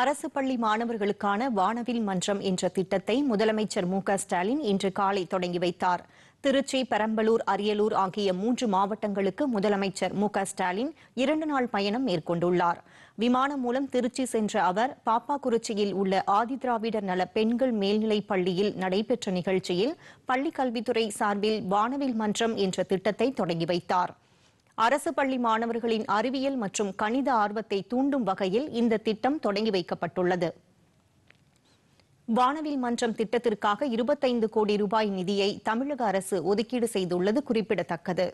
அரசு பள்ளி மாணவர்களுக்கான வானவில் மன்றம் என்ற திட்டத்தை முதலமைச்சர் மு ஸ்டாலின் இன்று காலை தொடங்கி வைத்தார் திருச்சி பெரம்பலூர் அரியலூர் ஆகிய மூன்று மாவட்டங்களுக்கு முதலமைச்சர் மு ஸ்டாலின் இரண்டு நாள் பயணம் மேற்கொண்டுள்ளார் விமானம் மூலம் திருச்சி சென்ற அவர் பாப்பாக்குறிச்சியில் உள்ள ஆதிதிராவிடர் நல பெண்கள் மேல்நிலைப் பள்ளியில் நடைபெற்ற நிகழ்ச்சியில் பள்ளிக் கல்வித்துறை சார்பில் வானவில் மன்றம் என்ற திட்டத்தை தொடங்கி வைத்தாா் அரசு பள்ளி மாணவர்களின் அறிவியல் மற்றும் கணித ஆர்வத்தை தூண்டும் வகையில் இந்த திட்டம் தொடங்கி வைக்கப்பட்டுள்ளது வானவில் மன்றம் திட்டத்திற்காக இருபத்தைந்து கோடி ரூபாய் நிதியை தமிழக அரசு ஒதுக்கீடு செய்துள்ளது குறிப்பிடத்தக்கது